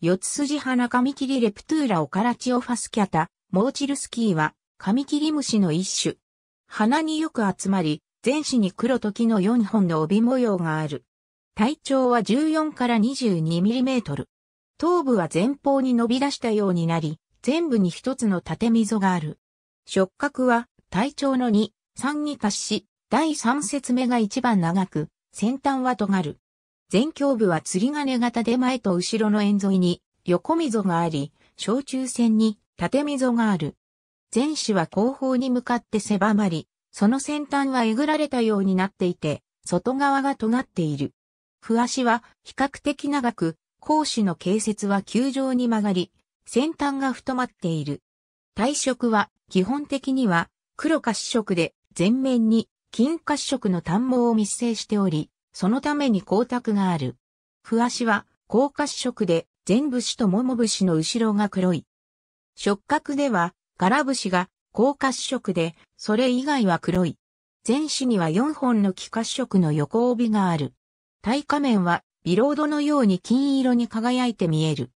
四つ筋花カミキリレプトゥーラオカラチオファスキャタ、モーチルスキーは、カミキリムシの一種。花によく集まり、全身に黒と木の4本の帯模様がある。体長は14から22ミリメートル。頭部は前方に伸び出したようになり、全部に一つの縦溝がある。触角は体長の2、3に達し、第3節目が一番長く、先端は尖る。前胸部は釣り鐘型で前と後ろの円沿いに横溝があり、小中線に縦溝がある。前肢は後方に向かって狭まり、その先端はえぐられたようになっていて、外側が尖っている。わ足は比較的長く、後肢の形節は球状に曲がり、先端が太まっている。体色は基本的には黒褐色で、全面に金褐色の短毛を密生しており、そのために光沢がある。ふわしは、高褐色で、全節とも節の後ろが黒い。触覚では、柄節が高褐色で、それ以外は黒い。全紙には4本の気褐色の横帯がある。対下面は、ビロードのように金色に輝いて見える。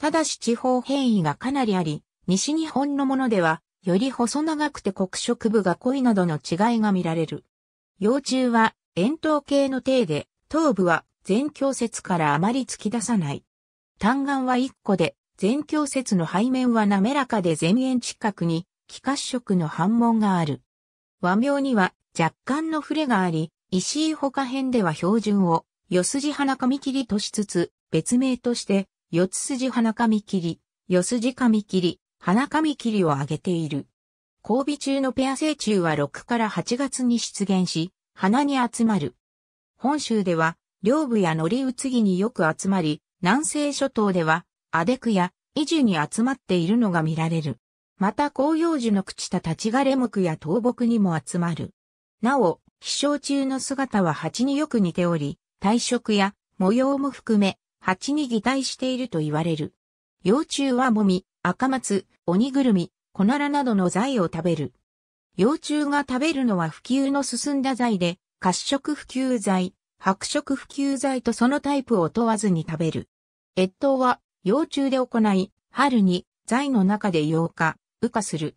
ただし地方変異がかなりあり、西日本のものでは、より細長くて黒色部が濃いなどの違いが見られる。幼虫は円筒形の体で、頭部は全胸節からあまり突き出さない。単眼は1個で、全胸節の背面は滑らかで前縁近くに、気褐色の反紋がある。和名には若干の触れがあり、石井他編では標準を、四筋花紙切りとしつつ、別名として、四つ筋花紙切り、四筋紙切り、花紙切りを挙げている。交尾中のペア成虫は6から8月に出現し、花に集まる。本州では、両部や乗り移ぎによく集まり、南西諸島では、アデクやイジュに集まっているのが見られる。また紅葉樹の朽ちた立ち枯れ木や倒木にも集まる。なお、飛翔中の姿は蜂によく似ており、体色や模様も含め、蜂に擬態していると言われる。幼虫はもみ、赤松、鬼ぐるみ、コナラなどの材を食べる。幼虫が食べるのは普及の進んだ剤で、褐色普及剤、白色普及剤とそのタイプを問わずに食べる。越冬は幼虫で行い、春に剤の中で8日、羽化する。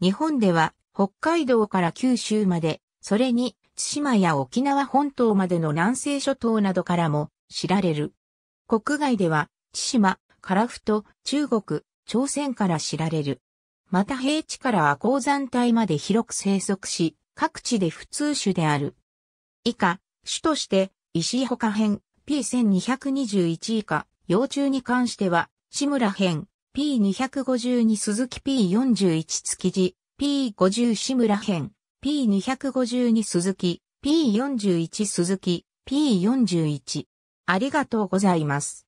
日本では北海道から九州まで、それに千島や沖縄本島までの南西諸島などからも知られる。国外では、千島、樺太、中国、朝鮮から知られる。また平地から亜鉱山帯まで広く生息し、各地で普通種である。以下、種として、石井他編 P1221 以下、幼虫に関しては、志村編 P252 鈴木 P41 築地 P50 志村編 P252 鈴木 P41 鈴木 P41 ありがとうございます。